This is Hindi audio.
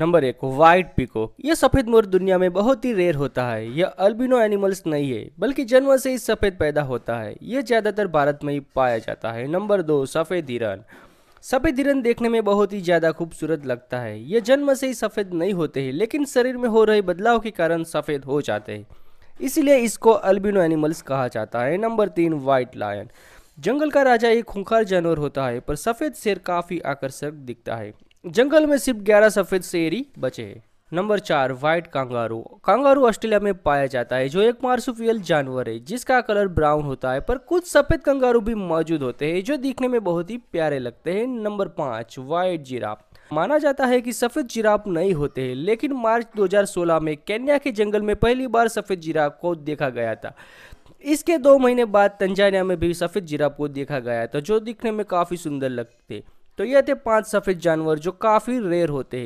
नंबर एक व्हाइट पीकॉक यह सफेद मोर दुनिया में बहुत ही रेयर होता है यह अल्बिनो एनिमल्स नहीं है बल्कि जन्म से ही सफेद पैदा होता है यह ज्यादातर भारत में ही पाया जाता है नंबर दो सफेद हिरन सफेद हिरन देखने में बहुत ही ज़्यादा खूबसूरत लगता है ये जन्म से ही सफ़ेद नहीं होते हैं लेकिन शरीर में हो रहे बदलाव के कारण सफ़ेद हो जाते हैं इसीलिए इसको अल्बिनो एनिमल्स कहा जाता है नंबर तीन वाइट लायन जंगल का राजा एक खूंखार जानवर होता है पर सफ़ेद शेर काफ़ी आकर्षक दिखता है जंगल में सिर्फ ग्यारह सफ़ेद शेरी बचे हैं नंबर चार व्हाइट कांगारू कांगारू ऑस्ट्रेलिया में पाया जाता है जो एक मार्सुपियल जानवर है जिसका कलर ब्राउन होता है पर कुछ सफ़ेद कंगारू भी मौजूद होते हैं जो दिखने में बहुत ही प्यारे लगते हैं नंबर पाँच वाइट जिराफ माना जाता है कि सफ़ेद जिराफ नहीं होते हैं लेकिन मार्च 2016 में केन्या के जंगल में पहली बार सफ़ेद जिराफ को देखा गया था इसके दो महीने बाद तंजानिया में भी सफ़ेद जिराफ को देखा गया था जो दिखने में काफ़ी सुंदर लगते तो ये थे पांच सफ़ेद जानवर जो काफ़ी रेयर होते हैं